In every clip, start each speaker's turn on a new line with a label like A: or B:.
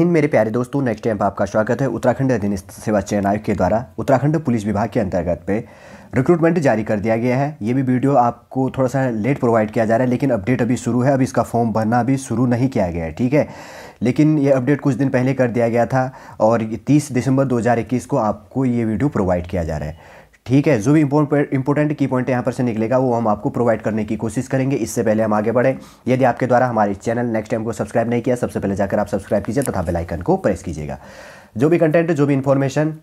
A: हिंद मेरे प्यारे दोस्तों नेक्स्ट टाइम आपका स्वागत है उत्तराखंड अधीन सेवा चयन आयोग के द्वारा उत्तराखंड पुलिस विभाग के अंतर्गत पे रिक्रूटमेंट जारी कर दिया गया है ये भी वीडियो आपको थोड़ा सा लेट प्रोवाइड किया जा रहा है लेकिन अपडेट अभी शुरू है अभी इसका फॉर्म भरना अभी शुरू नहीं किया गया है ठीक है लेकिन ये अपडेट कुछ दिन पहले कर दिया गया था और तीस दिसंबर दो को आपको ये वीडियो प्रोवाइड किया जा रहा है ठीक है जो भी इंपॉर्टेंट की पॉइंट यहाँ पर से निकलेगा वो हम आपको प्रोवाइड करने की कोशिश करेंगे इससे पहले हम आगे बढ़ें यदि आपके द्वारा हमारे चैनल नेक्स्ट टाइम को सब्सक्राइब नहीं किया सबसे पहले जाकर आप सब्सक्राइब कीजिए तथा बेलाइकन को प्रेस कीजिएगा जो भी कंटेंट जो भी इन्फॉर्मेशन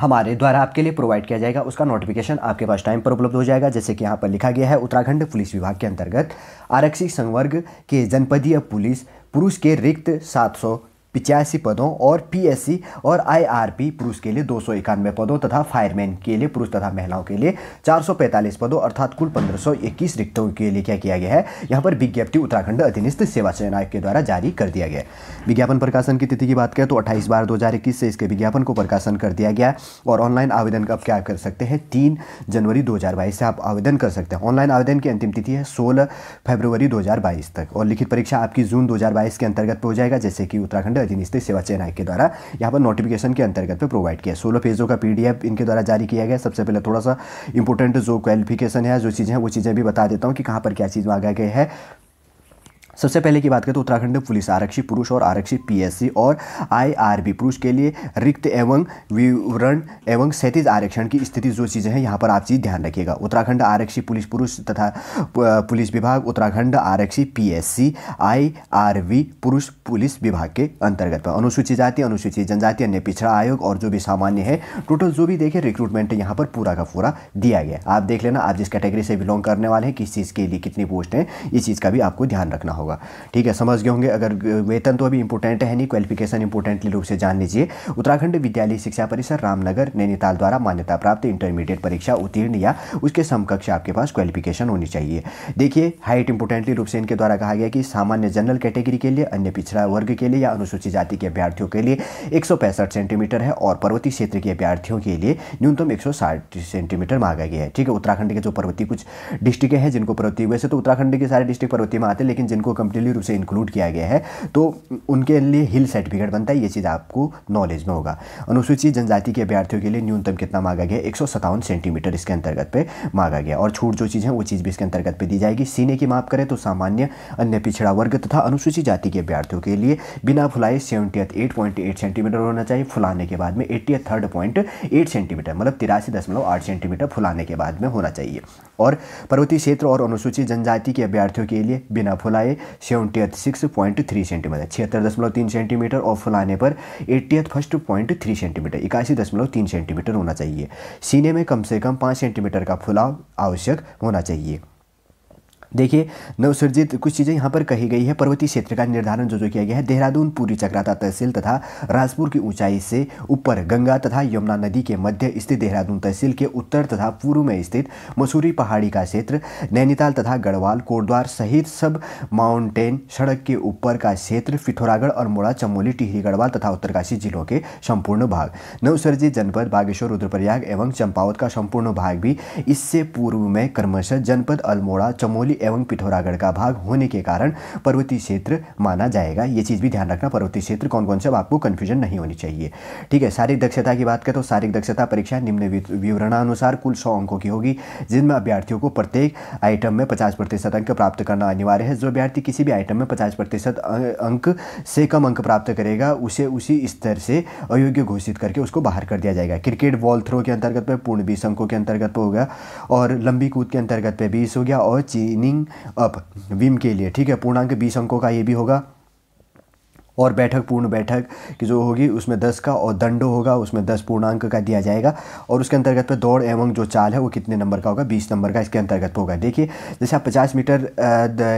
A: हमारे द्वारा आपके लिए प्रोवाइड किया जाएगा उसका नोटिफिकेशन आपके पास टाइम पर उपलब्ध हो जाएगा जैसे कि यहाँ पर लिखा गया है उत्तराखंड पुलिस विभाग के अंतर्गत आरक्षित संवर्ग के जनपदीय पुलिस पुरुष के रिक्त सात सौ पिचासी पदों और पीएससी और आईआरपी पुरुष के लिए दो सौ पदों तथा फायरमैन के लिए पुरुष तथा महिलाओं के लिए 445 पदों अर्थात कुल 1521 रिक्तों के लिए क्या किया गया है यहाँ पर विज्ञप्ति उत्तराखंड अधीनस्थ सेवा चयन आयोग के द्वारा जारी कर दिया गया विज्ञापन प्रकाशन की तिथि की बात करें तो अट्ठाईस बार दो से इसके विज्ञापन को प्रकाशन कर दिया गया और ऑनलाइन आवेदन का क्या कर सकते हैं तीन जनवरी दो से आप आवेदन कर सकते हैं ऑनलाइन आवेदन की अंतिम तिथि है सोलह फरवरी दो तक और लिखित परीक्षा आपकी जून दो के अंतर्गत हो जाएगा जैसे कि उत्तराखंड रजनीश सेवा चयन आयोग के द्वारा यहाँ पर नोटिफिकेशन के अंतर्गत पर प्रोवाइड किया सोलह पेजों का पी इनके द्वारा जारी किया गया सबसे पहले थोड़ा सा इंपॉर्टेंट जो क्वालिफिकेशन है जो चीज़ें हैं वो चीज़ें भी बता देता हूँ कि कहाँ पर क्या चीज़ मांगा गया है सबसे पहले की बात करें तो उत्तराखंड में पुलिस आरक्षी पुरुष और आरक्षी पीएससी और आईआरबी पुरुष के लिए रिक्त एवं विवरण एवं क्षैतिज आरक्षण की स्थिति जो चीज़ें हैं यहाँ पर आप चीज़ ध्यान रखिएगा उत्तराखंड आरक्षी पुलिस पुरुष तथा पुलिस विभाग उत्तराखंड आरक्षी पीएससी आईआरबी पुरुष पुलिस विभाग के अंतर्गत पर अनुसूचित जाति अनुसूचित जनजाति अन्य पिछड़ा आयोग और जो भी सामान्य है टोटल जो भी देखे रिक्रूटमेंट यहाँ पर पूरा का पूरा दिया गया आप देख लेना आप जिस कैटेगरी से बिलोंग करने वाले हैं किस चीज़ के लिए कितनी पोस्ट है इस चीज़ का भी आपको ध्यान रखना होगा होगा ठीक है समझ गए होंगे अगर वेतन तो अभी इंपोर्टेंट है नहीं क्वालिफिकेशन इंपोर्टेंटली रूप से जान लीजिए उत्तराखंड विद्यालय शिक्षा परिषद रामनगर नैनीताल द्वारा मान्यता प्राप्त इंटरमीडिएट परीक्षा उत्तीर्ण या उसके समकक्ष आपके पास क्वालिफिकेशन होनी चाहिए देखिए हाइट इंपोर्टेंटली रूप से इनके द्वारा कहा गया कि सामान्य जनरल कैटेगरी के लिए अन्य पिछड़ा वर्ग के लिए या अनुसूचित जाति के अभ्यर्थियों के लिए एक सेंटीमीटर है और पर्वतीय क्षेत्र के अभ्यर्थियों के लिए न्यूनतम एक सेंटीमीटर मांगा गया है ठीक है उत्तराखंड के जो पर्वतीय कुछ डिस्ट्रिक्ट हैं जिनको पर्वतीय वैसे तो उत्तराखंड के सारे डिस्ट्रिक्ट पर्वतीय में आते हैं लेकिन जिनको कम्प्लीटली रूप से इंक्लूड किया गया है तो उनके लिए हिल सर्टिफिकेट बनता है ये चीज़ आपको नॉलेज में होगा अनुसूचित जनजाति के अभ्यर्थियों के लिए न्यूनतम कितना मांगा गया एक सेंटीमीटर इसके अंतर्गत पर मांगा गया और छूट जो चीज़ है वो चीज़ भी इसके अंतर्गत पर दी जाएगी सीने की माप करें तो सामान्य अन्य पिछड़ा वर्ग तथा अनुसूचित जाति के अभ्यर्थियों के लिए बिना फुलाए seventy eight point eight centimetre होना चाहिए फुलाने के बाद में eighty third point eight centimetre मतलब तिरासी दशमलव आठ सेंटीमीटर फुलाने के बाद में होना चाहिए और पर्वतीय क्षेत्र और अनुसूचित जनजाति के अभ्यर्थियों के लिए बिना फुलाए seventieth six point three centimetre छिहत्तर दशमलव तीन सेंटीमीटर और फुल आने पर eightieth first point three centimetre इक्यासी दशमलव तीन सेंटीमीटर होना चाहिए सीने में कम से कम पाँच सेंटीमीटर का फुलाव आवश्यक होना चाहिए देखिए नवसर्जित कुछ चीज़ें यहाँ पर कही गई है पर्वतीय क्षेत्र का निर्धारण जो जो किया गया है देहरादून पूरी चक्राता तहसील तथा राजपुर की ऊंचाई से ऊपर गंगा तथा यमुना नदी के मध्य स्थित देहरादून तहसील के उत्तर तथा पूर्व में स्थित मसूरी पहाड़ी का क्षेत्र नैनीताल तथा गढ़वाल कोटद्वार सहित सब माउंटेन सड़क के ऊपर का क्षेत्र पिथौरागढ़ अल्मोड़ा चमोली टिहरी गढ़वाल तथा उत्तरकाशी जिलों के संपूर्ण भाग नवसर्जित जनपद बागेश्वर रुद्रप्रयाग एवं चंपावत का संपूर्ण भाग भी इससे पूर्व में क्रमशः जनपद अल्मोड़ा चमोली एवं पिथौरागढ़ का भाग होने के कारण पर्वतीय क्षेत्र माना जाएगा ये चीज़ भी ध्यान रखना पर्वतीय क्षेत्र कौन कौन से आपको कन्फ्यूजन नहीं होनी चाहिए ठीक है शारीरिक दक्षता की बात करें तो शारीरिक दक्षता परीक्षा निम्न विवरणानुसार कुल सौ अंकों की होगी जिनमें अभ्यर्थियों को प्रत्येक आइटम में पचास प्रतिशत अंक प्राप्त करना अनिवार्य है जो अभ्यर्थी किसी भी आइटम में पचास प्रतिशत अंक से कम अंक प्राप्त करेगा उसे उसी स्तर से अयोग्य घोषित करके उसको बाहर कर दिया जाएगा क्रिकेट बॉल थ्रो के अंतर्गत में पूर्ण बीस अंकों के अंतर्गत हो गया और लंबी कूद के अंतर्गत पे बीस हो गया और चीनी मीनिंग अप विम के लिए ठीक है पूर्णांक बीस अंकों का ये भी होगा और बैठक पूर्ण बैठक की जो होगी उसमें दस का और दंडो होगा उसमें दस पूर्णांक का दिया जाएगा और उसके अंतर्गत पर दौड़ एवं जो चाल है वो कितने नंबर का होगा बीस नंबर का इसके अंतर्गत होगा देखिए जैसे आप पचास मीटर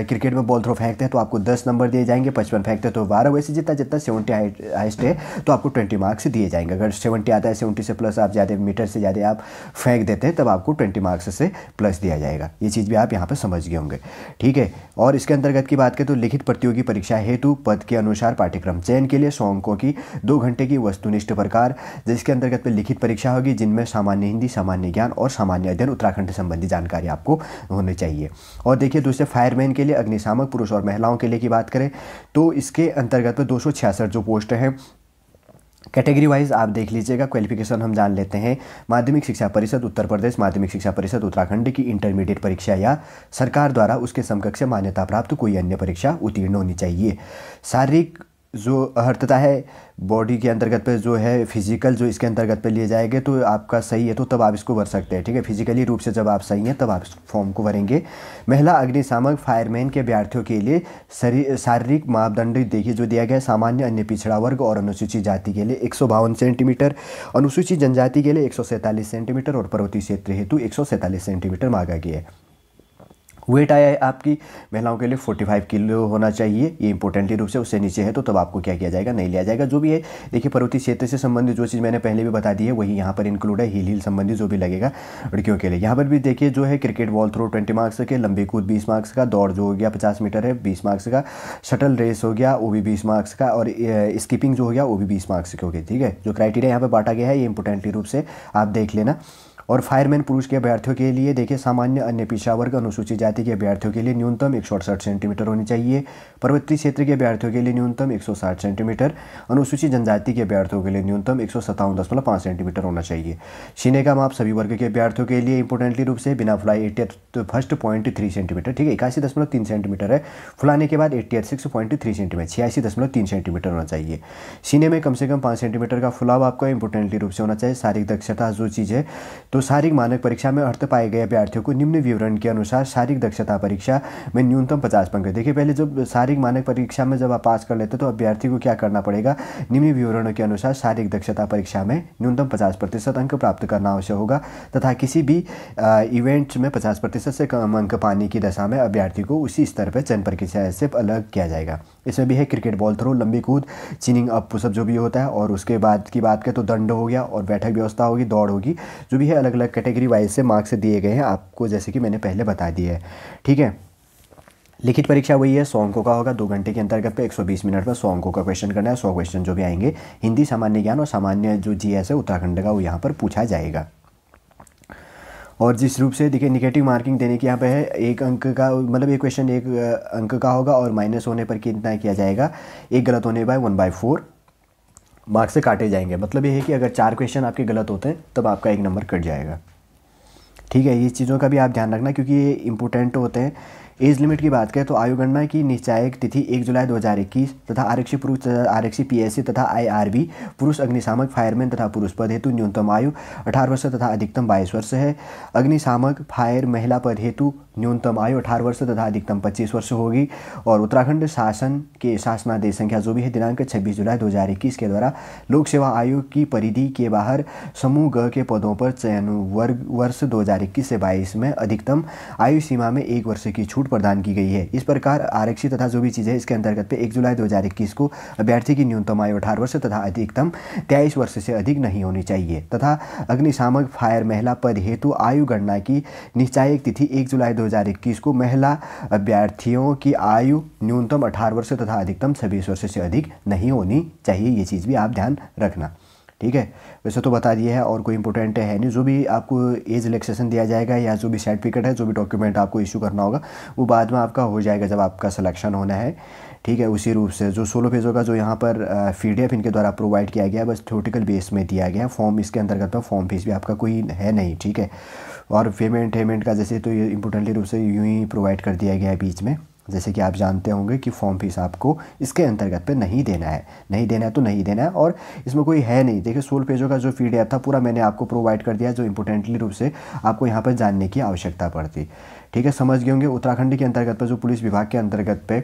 A: क्रिकेट में बॉल थ्रो फेंकते हैं तो आपको दस नंबर दिए जाएंगे पचपन फेंकते हैं तो बारह वैसे जितना जितना सेवेंटी हाइस्ट है तो आपको ट्वेंटी मार्क्स दिए जाएंगे अगर सेवेंटी आता है सेवेंटी से प्लस आप ज़्यादा मीटर से ज़्यादा आप फेंक देते हैं तब आपको ट्वेंटी मार्क्स से प्लस दिया जाएगा ये चीज़ भी आप यहाँ पर समझ गए होंगे ठीक है और इसके अंतर्गत की बात करें तो लिखित प्रतियोगी परीक्षा हेतु पद के अनुसार पार्टी पाठ्यक्रम चयन के लिए सौ अंकों की दो घंटे की वस्तुनिष्ठ प्रकार जिसके अंतर्गत में लिखित परीक्षा होगी जिनमें सामान्य हिंदी सामान्य ज्ञान और सामान्य अध्ययन उत्तराखंड से संबंधी जानकारी आपको होनी चाहिए और देखिए दूसरे फायरमैन के लिए अग्निशामक पुरुष और महिलाओं के लिए की बात करें तो इसके अंतर्गत में दो जो पोस्ट हैं कैटेगरी वाइज आप देख लीजिएगा क्वालिफिकेशन हम जान लेते हैं माध्यमिक शिक्षा परिषद उत्तर प्रदेश माध्यमिक शिक्षा परिषद उत्तराखंड की इंटरमीडिएट परीक्षा या सरकार द्वारा उसके समकक्ष मान्यता प्राप्त कोई अन्य परीक्षा उत्तीर्ण होनी चाहिए शारीरिक जो अहर्तता है बॉडी के अंतर्गत पे जो है फिजिकल जो इसके अंतर्गत पे लिए जाएंगे तो आपका सही है तो तब आप इसको भर सकते हैं ठीक है फिजिकली रूप से जब आप सही हैं तब आप इस फॉर्म को भरेंगे महिला अग्निशामक फायरमैन के अभ्यार्थियों के लिए शारीरिक मापदंड देखिए जो दिया गया सामान्य अन्य पिछड़ा वर्ग और अनुसूचित जाति के लिए एक सेंटीमीटर अनुसूचित जनजाति के लिए एक सेंटीमीटर और पर्वतीय क्षेत्र हेतु एक सेंटीमीटर मांगा गया है वेट आया है आपकी महिलाओं के लिए 45 किलो होना चाहिए ये इंपॉर्टेंटली रूप से उससे नीचे है तो तब आपको क्या किया जाएगा नहीं लिया जाएगा जो भी है देखिए पर्वतीय क्षेत्र से संबंधित जो चीज़ मैंने पहले भी बता दी है वही यहाँ पर इंक्लूड है हील हील संबंधी जो भी लगेगा लड़कियों के लिए यहाँ पर भी देखिए जो है cricket ball throw twenty marks के लंबी कूद बीस मार्क्स का दौड़ जो हो गया पचास मीटर है बीस मार्क्स का शटल रेस हो गया वो भी बीस मार्क्स का और स्कीपिंग जो हो गया वो भी बीस मार्क्स की होगी ठीक है जो क्राइटेरिया यहाँ पर बांटा गया है ये इंपॉर्टेंटली रूप से आप देख लेना और फायरमैन पुरुष के अभ्यर्थियों के लिए देखिए सामान्य अन्य पिछड़ा वर्ग अनुसूचित जाति के अभ्यर्थियों के लिए न्यूनतम एक सेंटीमीटर होनी चाहिए पर्वतीय क्षेत्र के अभ्यर्थियों के लिए न्यूनतम 160 सेंटीमीटर अनुसूचित जनजाति के अभ्यर्थियों के लिए न्यूनतम एक सेंटीमीटर होना चाहिए सीने का माप सभी वर्ग के अभ्यर्थियों के लिए इंपोर्टेंटली रूप से बिना फ्लाई eighty first point three centimetre ठीक है इक्यासी दशमलव तीन सेंटीमीटर है फुलाने के बाद eighty six point three centimetre छियासी दशमलव तीन सेंटीमीटर होना चाहिए सीने में कम से कम पाँच सेंटीमीटर का फुलाव आपको इंपोर्टेंटली रूप से होना चाहिए शारीरिक दक्षता जो चीज़ है तो शारीरिक मानक परीक्षा में अर्थ पाए गए अभ्यर्थियों को निम्न विवरण के अनुसार शारीरिक दक्षता परीक्षा में न्यूनतम पचास अंक देखिए पहले जब शारीरिक मानक परीक्षा में जब आप पास कर लेते तो अभ्यर्थी को क्या करना पड़ेगा निम्न विवरणों के अनुसार शारीरिक दक्षता परीक्षा में न्यूनतम पचास प्रतिशत अंक प्राप्त करना आवश्यक होगा तथा किसी भी इवेंट्स में पचास प्रतिशत से कम अंक पाने की दशा में अभ्यर्थी को उसी स्तर पर चयन प्रक्रिया से अलग किया जाएगा इसमें भी है क्रिकेट बॉल थ्रो लंबी कूद चिनिंग अप पुशअप जो भी होता है और उसके बाद की बात करें तो दंड हो गया और बैठक व्यवस्था होगी दौड़ होगी जो भी है अलग अलग कैटेगरी वाइज से मार्क्स दिए गए हैं आपको जैसे कि मैंने पहले बता दिया है ठीक है लिखित परीक्षा वही है सौ अंकों का होगा दो घंटे के अंतर्गत पे 120 मिनट में सौ अंकों का क्वेश्चन करना है सौ क्वेश्चन जो भी आएंगे हिंदी सामान्य ज्ञान और सामान्य जो जीएस है उत्तराखंड का वो यहाँ पर पूछा जाएगा और जिस रूप से देखिए निगेटिव मार्किंग देने की यहाँ पे है एक अंक का मतलब ये क्वेश्चन एक अंक का होगा और माइनस होने पर कितना किया जाएगा एक गलत होने by one by four marks से काटे जाएंगे मतलब ये है कि अगर चार क्वेश्चन आपके गलत होते हैं तब आपका एक नंबर कट जाएगा ठीक है ये चीज़ों का भी आप ध्यान रखना क्योंकि ये इंपॉर्टेंट होते हैं एज लिमिट की बात करें तो आयु गणना की निश्चायक तिथि एक जुलाई 2021 तथा आरक्षी पुरुष आरक्षी पीएससी तथा आईआरबी पुरुष अग्निशामक फायरमैन तथा पुरुष पद हेतु न्यूनतम आयु अठारह वर्ष तथा अधिकतम बाईस वर्ष है अग्निशामक फायर महिला पद हेतु न्यूनतम आयु अठारह वर्ष तथा अधिकतम पच्चीस वर्ष होगी और उत्तराखंड शासन के शासनादेश संख्या जो भी है दिनांक छब्बीस जुलाई दो के द्वारा लोक सेवा आयोग की परिधि के बाहर समूह ग के पदों पर चयन वर्ग वर्ष दो से बाईस में अधिकतम आयु सीमा में एक वर्ष की छूट प्रदान की गई है इस प्रकार आरक्षित तथा जो भी चीज़ें इसके अंतर्गत पे एक जुलाई इक्कीस को अभ्यर्थी की न्यूनतम आयु अठारह वर्ष तथा अधिकतम तेईस वर्ष से अधिक नहीं होनी चाहिए तथा अग्निशामक फायर महिला पद हेतु आयु गणना की निश्चायक तिथि एक जुलाई दो को महिला अभ्यर्थियों की आयु न्यूनतम अठारह वर्ष तथा अधिकतम छब्बीस वर्ष से अधिक नहीं होनी चाहिए ये चीज़ भी आप ध्यान रखना ठीक है वैसे तो बता दिया है और कोई इंपॉर्टेंट है नहीं जो भी आपको एज रिलेक्सेशन दिया जाएगा या जो भी सर्टिफिकेट है जो भी डॉक्यूमेंट आपको इशू करना होगा वो बाद में आपका हो जाएगा जब आपका सिलेक्शन होना है ठीक है उसी रूप से जो सोलो फेजों का जो यहाँ पर पी इनके द्वारा प्रोवाइड किया गया है बस थ्योरेटिकल बेस में दिया गया है फॉर्म इसके अंतर्गत में फॉर्म फीस भी आपका कोई है नहीं ठीक है और पेमेंट पेमेंट का जैसे तो ये इंपॉर्टेंटली रूप से यूँ ही प्रोवाइड कर दिया गया है बीच में जैसे कि आप जानते होंगे कि फॉर्म फीस आपको इसके अंतर्गत पे नहीं देना है नहीं देना है तो नहीं देना है और इसमें कोई है नहीं देखिए सोल पेजों का जो फीडबैक था पूरा मैंने आपको प्रोवाइड कर दिया जो इंपोर्टेंटली रूप से आपको यहाँ पर जानने की आवश्यकता पड़ती ठीक है समझ गए होंगे उत्तराखंड के अंतर्गत पर जो पुलिस विभाग के अंतर्गत पे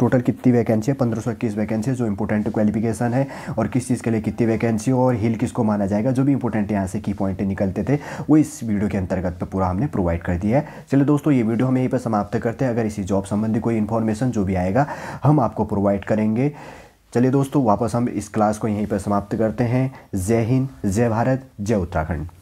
A: टोटल कितनी वैकेंसी है पंद्रह सौ इक्कीस वैकेंसी है जो इंपोर्टेंट क्वालिफिकेशन है और किस चीज़ के लिए कितनी वैकेंसी और हिल किसको माना जाएगा जो भी इंपोर्टेंट यहाँ से की पॉइंट निकलते थे वो इस वीडियो के अंतर्गत पर पूरा हमने प्रोवाइड कर दिया है चलिए दोस्तों ये वीडियो हम यहीं पर समाप्त करते हैं अगर इसी जॉब संबंधी कोई इन्फॉर्मेशन जो भी आएगा हम आपको प्रोवाइड करेंगे चलिए दोस्तों वापस हम इस क्लास को यहीं पर समाप्त करते हैं जय हिंद जय भारत जय उत्तराखंड